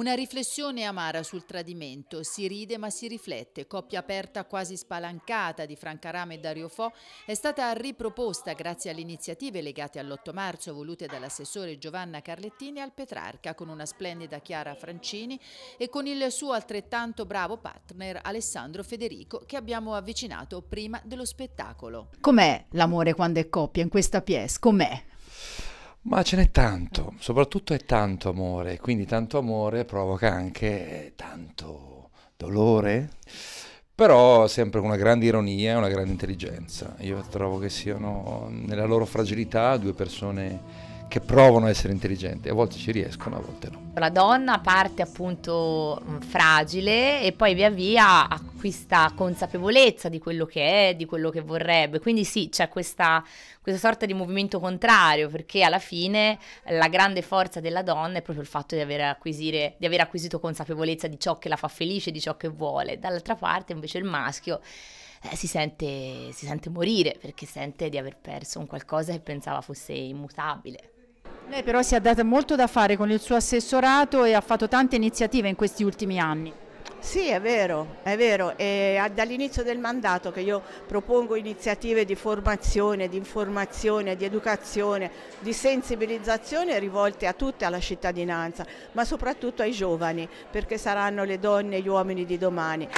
Una riflessione amara sul tradimento, si ride ma si riflette, coppia aperta quasi spalancata di Franca Rame e Dario Fo è stata riproposta grazie alle iniziative legate all'8 marzo volute dall'assessore Giovanna Carlettini al Petrarca con una splendida Chiara Francini e con il suo altrettanto bravo partner Alessandro Federico che abbiamo avvicinato prima dello spettacolo. Com'è l'amore quando è coppia in questa pièce? Com'è? Ma ce n'è tanto, soprattutto è tanto amore, quindi tanto amore provoca anche eh, tanto dolore, però sempre con una grande ironia e una grande intelligenza. Io trovo che siano nella loro fragilità due persone che provano a essere intelligenti, a volte ci riescono, a volte no. La donna parte appunto fragile e poi via via acquista consapevolezza di quello che è, di quello che vorrebbe. Quindi sì, c'è questa, questa sorta di movimento contrario, perché alla fine la grande forza della donna è proprio il fatto di aver, acquisire, di aver acquisito consapevolezza di ciò che la fa felice, di ciò che vuole. Dall'altra parte invece il maschio... Eh, si, sente, si sente morire perché sente di aver perso un qualcosa che pensava fosse immutabile. Lei però si è data molto da fare con il suo assessorato e ha fatto tante iniziative in questi ultimi anni. Sì, è vero, è vero. È ah, dall'inizio del mandato che io propongo iniziative di formazione, di informazione, di educazione, di sensibilizzazione rivolte a tutta la cittadinanza, ma soprattutto ai giovani, perché saranno le donne e gli uomini di domani.